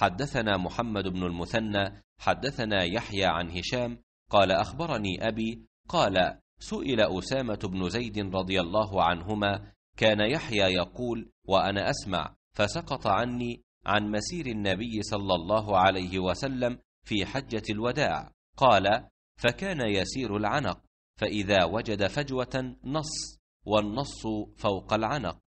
حدثنا محمد بن المثنى حدثنا يحيى عن هشام قال أخبرني أبي قال سئل أسامة بن زيد رضي الله عنهما كان يحيى يقول وأنا أسمع فسقط عني عن مسير النبي صلى الله عليه وسلم في حجة الوداع قال فكان يسير العنق فإذا وجد فجوة نص والنص فوق العنق